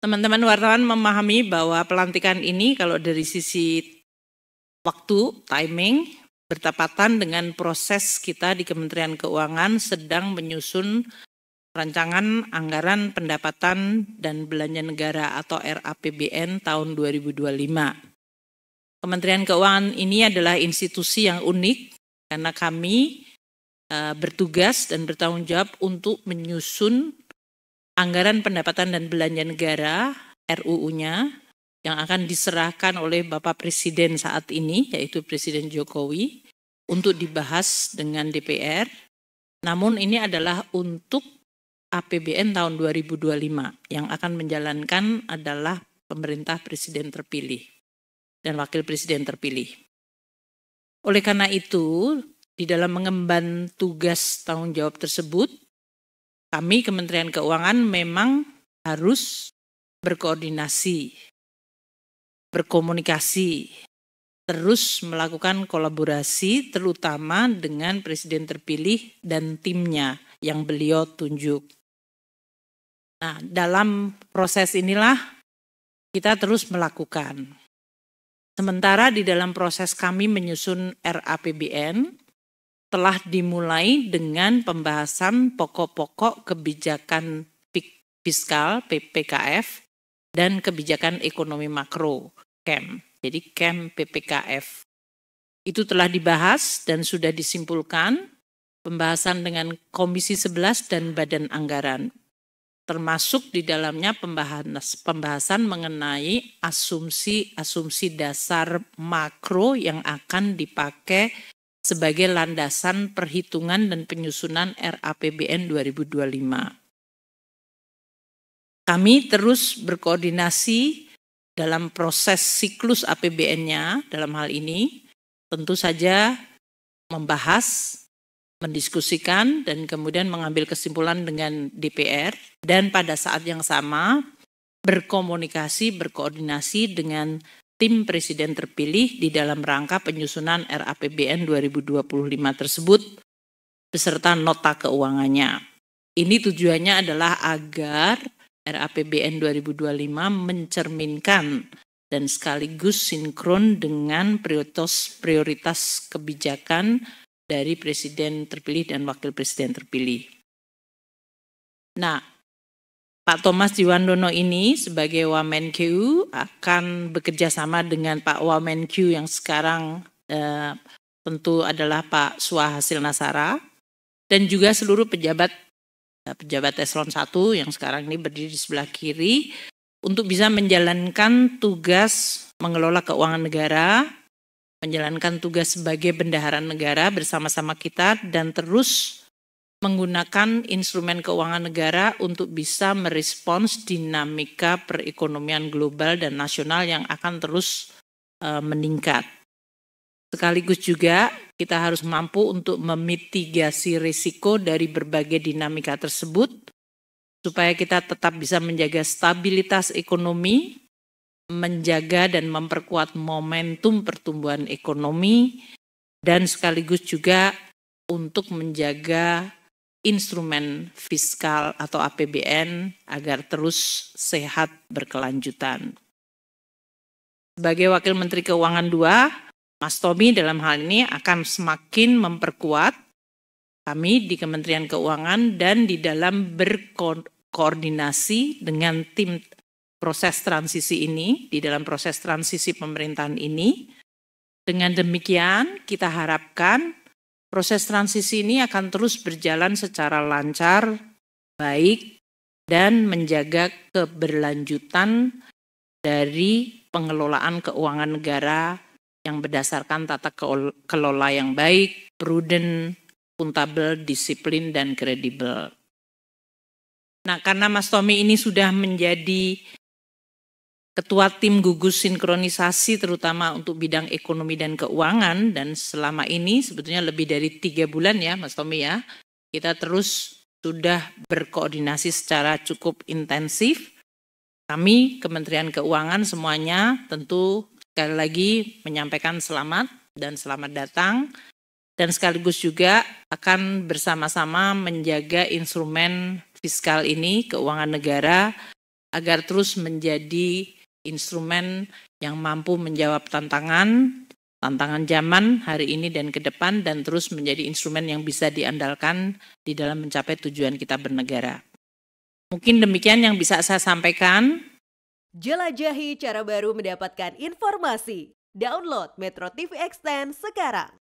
teman-teman wartawan memahami bahwa pelantikan ini kalau dari sisi waktu, timing, bertepatan dengan proses kita di Kementerian Keuangan sedang menyusun rancangan anggaran pendapatan dan belanja negara atau RAPBN tahun 2025. Kementerian Keuangan ini adalah institusi yang unik karena kami eh, bertugas dan bertanggung jawab untuk menyusun anggaran pendapatan dan belanja negara RUU-nya yang akan diserahkan oleh Bapak Presiden saat ini yaitu Presiden Jokowi untuk dibahas dengan DPR. Namun ini adalah untuk APBN tahun 2025 yang akan menjalankan adalah pemerintah presiden terpilih dan wakil presiden terpilih. Oleh karena itu, di dalam mengemban tugas tanggung jawab tersebut, kami Kementerian Keuangan memang harus berkoordinasi, berkomunikasi, terus melakukan kolaborasi terutama dengan presiden terpilih dan timnya yang beliau tunjuk. Nah, dalam proses inilah kita terus melakukan. Sementara di dalam proses kami menyusun RAPBN, telah dimulai dengan pembahasan pokok-pokok kebijakan fiskal PPKF dan kebijakan ekonomi makro KEM. Jadi KEM PPKF. Itu telah dibahas dan sudah disimpulkan pembahasan dengan Komisi 11 dan Badan Anggaran. Termasuk di dalamnya pembahasan mengenai asumsi-asumsi dasar makro yang akan dipakai sebagai landasan perhitungan dan penyusunan RAPBN 2025. Kami terus berkoordinasi dalam proses siklus APBN-nya dalam hal ini, tentu saja membahas, mendiskusikan, dan kemudian mengambil kesimpulan dengan DPR, dan pada saat yang sama berkomunikasi, berkoordinasi dengan tim presiden terpilih di dalam rangka penyusunan RAPBN 2025 tersebut beserta nota keuangannya. Ini tujuannya adalah agar RAPBN 2025 mencerminkan dan sekaligus sinkron dengan prioritas prioritas kebijakan dari presiden terpilih dan wakil presiden terpilih. Nah, Pak Thomas Jiwandono ini sebagai Wamen Q akan bekerja sama dengan Pak Wamen Q yang sekarang eh, tentu adalah Pak Hasil Nasara dan juga seluruh pejabat eh, pejabat eselon 1 yang sekarang ini berdiri di sebelah kiri untuk bisa menjalankan tugas mengelola keuangan negara, menjalankan tugas sebagai bendahara negara bersama-sama kita dan terus menggunakan instrumen keuangan negara untuk bisa merespons dinamika perekonomian global dan nasional yang akan terus uh, meningkat. Sekaligus juga kita harus mampu untuk memitigasi risiko dari berbagai dinamika tersebut supaya kita tetap bisa menjaga stabilitas ekonomi, menjaga dan memperkuat momentum pertumbuhan ekonomi dan sekaligus juga untuk menjaga instrumen fiskal atau APBN agar terus sehat berkelanjutan. Sebagai Wakil Menteri Keuangan II, Mas Tommy dalam hal ini akan semakin memperkuat kami di Kementerian Keuangan dan di dalam berkoordinasi dengan tim proses transisi ini, di dalam proses transisi pemerintahan ini. Dengan demikian, kita harapkan Proses transisi ini akan terus berjalan secara lancar, baik, dan menjaga keberlanjutan dari pengelolaan keuangan negara yang berdasarkan tata kelola yang baik, prudent, puntabel, disiplin, dan kredibel. Nah, karena Mas Tommy ini sudah menjadi ketua tim gugus sinkronisasi terutama untuk bidang ekonomi dan keuangan dan selama ini sebetulnya lebih dari tiga bulan ya Mas Tommy ya kita terus sudah berkoordinasi secara cukup intensif kami Kementerian Keuangan semuanya tentu sekali lagi menyampaikan selamat dan selamat datang dan sekaligus juga akan bersama-sama menjaga instrumen fiskal ini keuangan negara agar terus menjadi instrumen yang mampu menjawab tantangan, tantangan zaman hari ini dan ke depan dan terus menjadi instrumen yang bisa diandalkan di dalam mencapai tujuan kita bernegara. Mungkin demikian yang bisa saya sampaikan. Jelajahi cara baru mendapatkan informasi. Download Metro TV Extend sekarang.